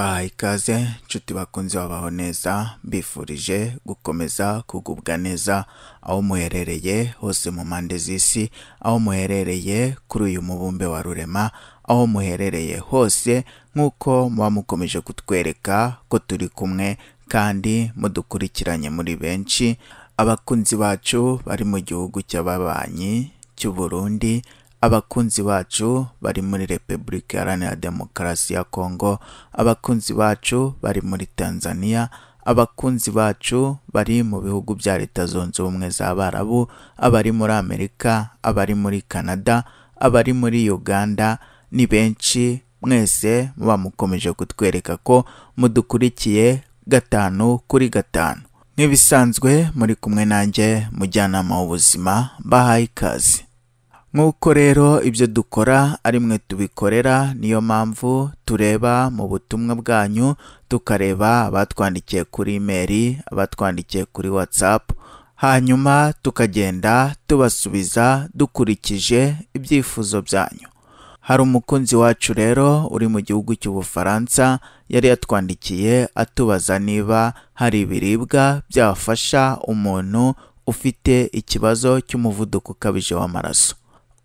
bahaye ikaze nshuti bakunze babaho neza mbifurije gukomeza kugubwa neza aho muherereye hose mu mpande z'isi aho muherereye kuri uyu mubumbe wa rurema aho muherereye hose nk'uko muba mukomeje kutwereka ko turi kumwe kandi mudukurikiranye muri benshi abakunzi bacu bari mu gihugu cy'ababanyi cy'u Burundi abakunzi bacu bari muri repubulika iharanira demokarasi ya kongo abakunzi bacu bari muri tanzania abakunzi bacu bari mu bihugu bya leta zunze ubumwe za barabu abari muri amerika abari muri canada abari muri uganda ni benshi mwese muba mukomeje kutwereka ko mudukurikiye gatanu kuri gatanu nk'ibisanzwe muri kumwe nanjye mujyanama w'ubuzima bahaye ikaze nk'uko rero ibyo dukora ari mwe tubikorera niyo mpamvu tureba mu butumwa bwanyu tukareba abatwandikiye kuri imeri abatwandikiye kuri watsapu hanyuma tukagenda tubasubiza dukurikije ibyifuzo byanyu hari umukunzi wacu rero uri mu gihugu cy'ubufaransa yari yatwandikiye atubaza niba hari ibiribwa byafasha umuntu ufite ikibazo cy'umuvuduko ukabije w'amaraso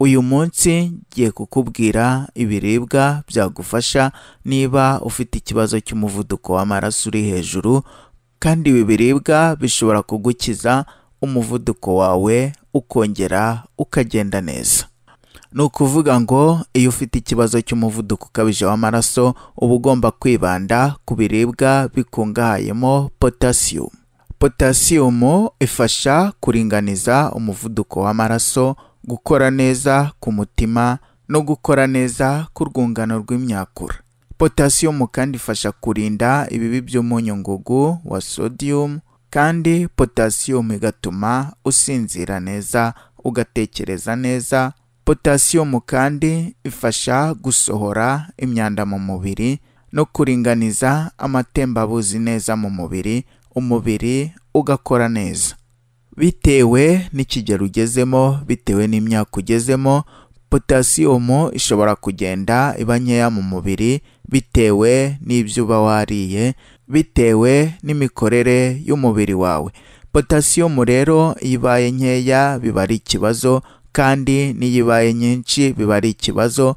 uyu munsi ngiye kukubwira ibiribwa byagufasha niba ufite ikibazo cy'umuvuduko w'amaraso uri hejuru kandi ibi biribwa bishobora kugukiza umuvuduko wawe ukongera ukagenda neza ni ukuvuga ngo iyo ufite ikibazo cy'umuvuduko ukabije w'amaraso uba ugomba kwibanda ku biribwa bikungahayemo potasiyumu potasiyumu ifasha kuringaniza umuvuduko w'amaraso gukora neza ku mutima no gukora neza k'urwungano rw'imyakura potasiyomu kandi ifasha kurinda ibibi by'umunyu ngugu wa sodium kandi potasiyomu igatuma usinzira neza ugatekereza neza potasiyomu kandi ifasha gusohora imyanda mu mubiri no kuringaniza amatembabuzi neza mu mubiri umubiri ugakora neza bitewe n'ikigero ugezemo bitewe n'imyaka ugezemo potasiyomu ishobora kugenda iba nkeya mu mubiri bitewe n'ibyo uba wariye bitewe n'imikorere y'umubiri wawe potasiyomu rero iyo ibaye nkeya biba ari ikibazo kandi n'iyo ibaye nyinshi biba ari ikibazo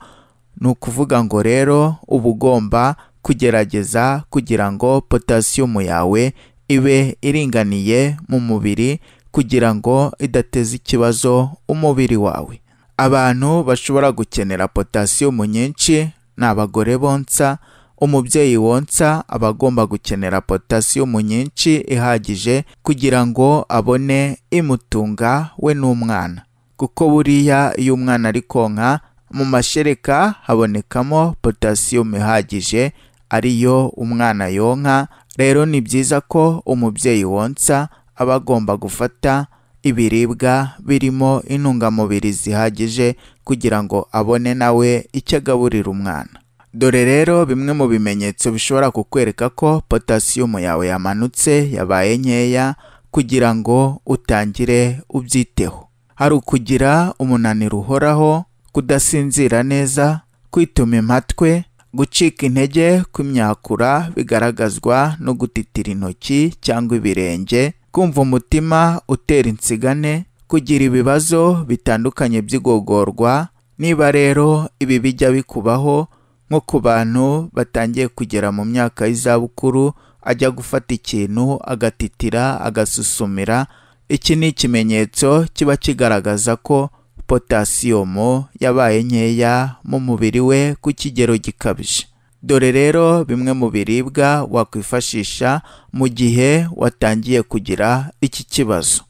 ni ukuvuga ngo rero uba ugomba kugerageza kugira ngo potasiyomu yawe ibe iringaniye mu mubiri kugira ngo idateza ikibazo umubiri wawe abantu bashobora gukenera potasiyumu nyinshi ni abagore bonsa umubyeyi wonsa aba agomba gukenera potasiyumu nyinshi ihagije kugira ngo abone imutunga we n'umwana kuko buriya iyo umwana ari konka mu mashereka habonekamo potasiyumu ihagije ariyo umwana yonka rero ni byiza ko umubyeyi wonsa bagomba gufata ibiribwa birimo intungamubiri zihagije kugira ngo abone nawe icyo agaburira umwana dore rero bimwe mu bimenyetso bishobora kukwereka ko potasiyumu yawe yamanutse yabaye nkeya kugira ngo utangire ubyiteho hari ukugira umunaniro uhoraho kudasinzira neza kwituma impatwe gucika intege kw'imyakura bigaragazwa no gutitira intoki cyangwa ibirenge kumva umutima utera insigane kugira ibibazo bitandukanye by'igogorwa niba rero ibi bijya bikubaho nko ku bantu batangiye kugera mu myaka y'izabukuru ajya gufata ikintu agatitira agasuzumira iki ni ikimenyetso kiba kigaragaza ko potasiyomo yabaye nkeya mu mubiri we ku kigero gikabije dore rero bimwe mu biribwa wakwifashisha mu gihe watangiye kugira iki kibazo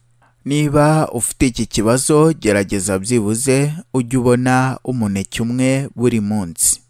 niba ufite iki kibazo gerageza byibuze ujye ubona umuneke umwe buri munsi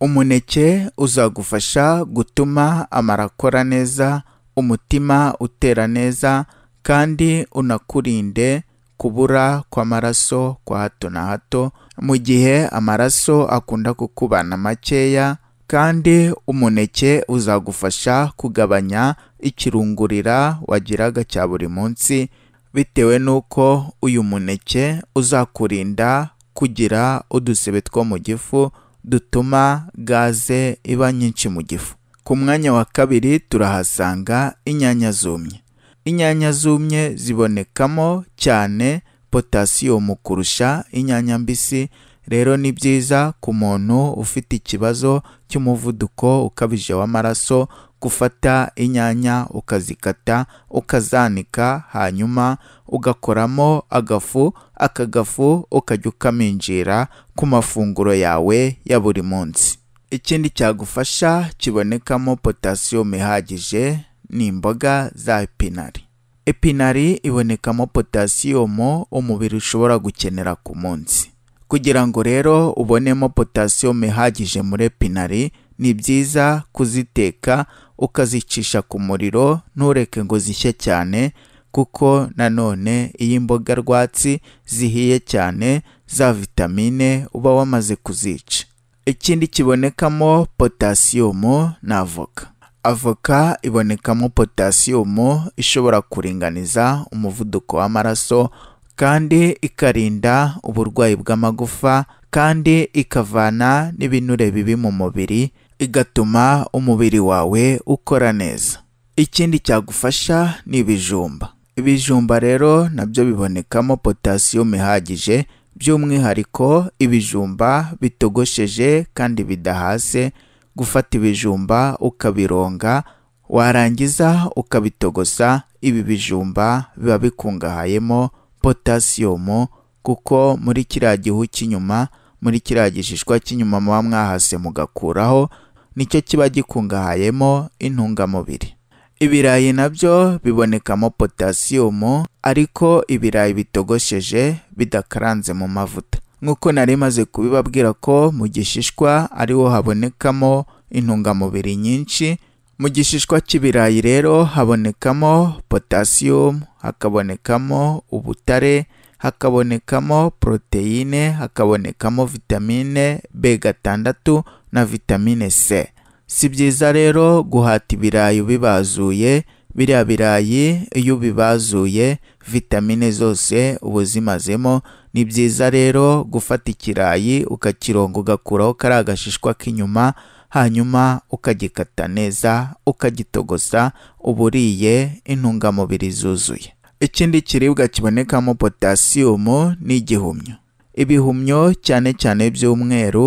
umuneke uzagufasha gutuma amara akora neza umutima utera neza kandi unakurinde kubura kw'amaraso kwa hato na hato mu gihe amaraso akunda kukubana makeya kandi umuneke uzagufasha kugabanya ikirungurira wagiraga cya buri munsi bitewe n'uko uyu muneke uzakurinda kugira udusebe two mu gifu dutuma gaze iba nyinshi mu gifu ku mwanya wa kabiri turahasanga inyanya zumye inyanya zumye zibonekamo cyane potasiyumu kurusha inyanya mbisi rero ni byiza ku muntu ufite ikibazo cy'umuvuduko ukabije w'amaraso gufata inyanya ukazikata ukazanika hanyuma ugakoramo agafu aka gafu ukajya ukaminjira ku mafunguro yawe ya buri munsi ikindi cyagufasha kibonekamo potasiyumu ihagije ni imboga za epinari epinari ibonekamo potasiyumu umubiri ushobora gukenera ku munsi kugira ngo rero ubonemo potasiyumu ihagije muri epinari ni byiza kuziteka ukazicisha ku muriro ntureke ngo zishye cyane kuko nanone iyo imboga rwatsi zihiye cyane za vitamine uba wamaze kuzica ikindi kibonekamo potasiyumu ni avoka avoka ibonekamo potasiyumu ishobora kuringaniza umuvuduko w'amaraso kandi ikarinda uburwayi bw'amagufa kandi ikavana n'ibinure bibi mu mubiri igatuma umubiri wawe ukora neza ikindi cyagufasha ni ibijumba ibijumba rero nabyo bibonekamo potasiyumu ihagije by'umwihariko ibijumba bitogosheje kandi bidahase gufata ibijumba ukabironga warangiza ukabitogosa ibi bijumba biba bikungahayemo potasiyomo kuko muri kiriya gihu cy'inyuma muri kiriya gishishwa cy'inyuma muba mwahase mugakuraho nicyo kiba gikungahayemo intungamubiri ibirayi nabyo bibonekamo potasiyomo ariko ibirayi bitogosheje bidakaranze mu mavuta nk'uko nari maze kubibabwira ko mu gishishwa ariho habonekamo intungamubiri nyinshi mu gishishwa cy'ibirayi rero habonekamo potasiyumu hakabonekamo ubutare hakabonekamo poroteyine hakabonekamo vitamine b gatandatu na vitamine c si byiza rero guhata ibirayi ubibazuye biriya birayi iyo ubibazuye vitamine zose ubuzimazemo uzimazemo ni byiza rero gufata ikirayi ukakironga ugakuraho kariya gashishwa k'inyuma hanyuma ukagikata neza ukagitogosa uburiye intungamubiri zuzuye ikindi kiribwa kibonekamo potasiyumu ni igihumyo ibihumyo cyane cyane by'umweru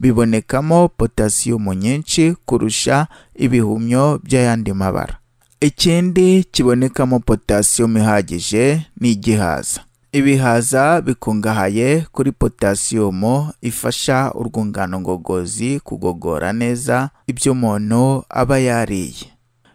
bibonekamo potasiyumu nyinshi kurusha ibihumyo by'ayandi mabara ikindi kibonekamo potasiyumu ihagije ni igihaza ibihaza bikungahaye kuri potasiyomo ifasha urwungano ngogozi kugogora neza ibyo umuntu aba yariye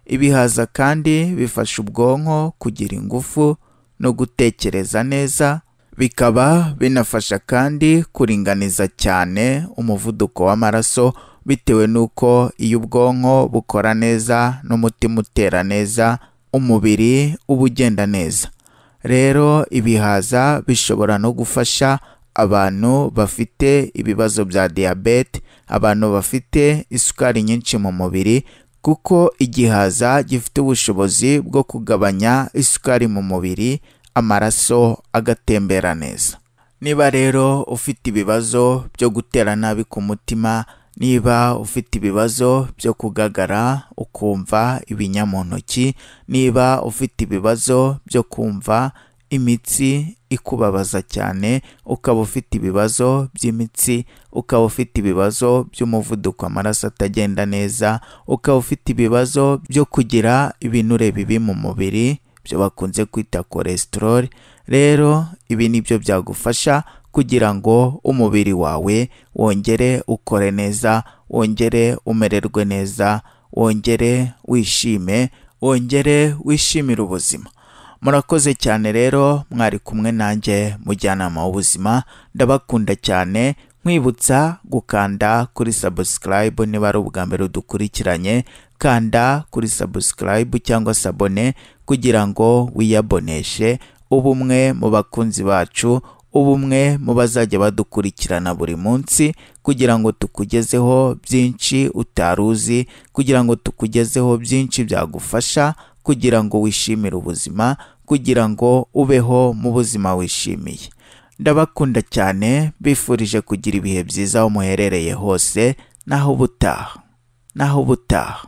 ibihaza kandi bifasha ubwonko kugira ingufu no gutekereza neza bikaba binafasha kandi kuringaniza cyane umuvuduko w'amaraso bitewe n'uko iyo ubwonko bukora neza n'umutima utera neza umubiri uba ugenda neza rero ibihaza bishobora no gufasha abantu bafite ibibazo bya diyabete abantu bafite isukari nyinshi mu mubiri kuko igihaza gifite ubushobozi bwo kugabanya isukari mu mubiri amaraso agatembera neza niba rero ufite ibibazo byo gutera nabi ku mutima niba ufite ibibazo byo kugagara ukumva ibinya mu ntoki niba ufite ibibazo byo kumva imitsi ikubabaza cyane ukaba ufite ibibazo by'imitsi ukaba ufite ibibazo by'umuvuduko amaraso atagenda neza ukaba ufite ibibazo byo kugira ibinure bibi mu mubiri byo bakunze kwita cholesterol rero ibi ni byo byagufasha kugira ngo umubiri wawe wongere ukore neza wongere umererwe neza wongere wishime wongere wishimire ubuzima murakoze cyane rero mwari kumwe nanjye mujyanama w'ubuzima ndabakunda cyane nkwibutsa gukanda kuri sabusikarayibu niba ari ubwa mbere dukurikiranye kanda kuri sabusikarayibu cyangwa sabone kugira ngo wiyaboneshe ubumwe mu bakunzi bacu ubumwe mu bazajya badukurikirana buri munsi kugira ngo tukugezeho byinshi utari uzi kugira ngo tukugezeho byinshi byagufasha kugira ngo wishimire ubuzima kugira ngo ubeho mu buzima wishimiye ndabakunda cyane bifurije kugira ibihe byiza aho muherereye hose naho ubutaha naho ubutaha